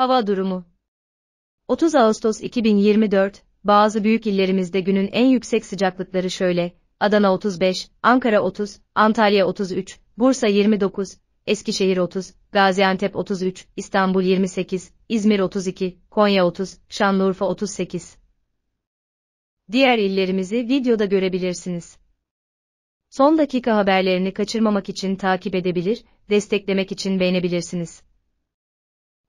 Hava durumu 30 Ağustos 2024, bazı büyük illerimizde günün en yüksek sıcaklıkları şöyle, Adana 35, Ankara 30, Antalya 33, Bursa 29, Eskişehir 30, Gaziantep 33, İstanbul 28, İzmir 32, Konya 30, Şanlıurfa 38. Diğer illerimizi videoda görebilirsiniz. Son dakika haberlerini kaçırmamak için takip edebilir, desteklemek için beğenebilirsiniz.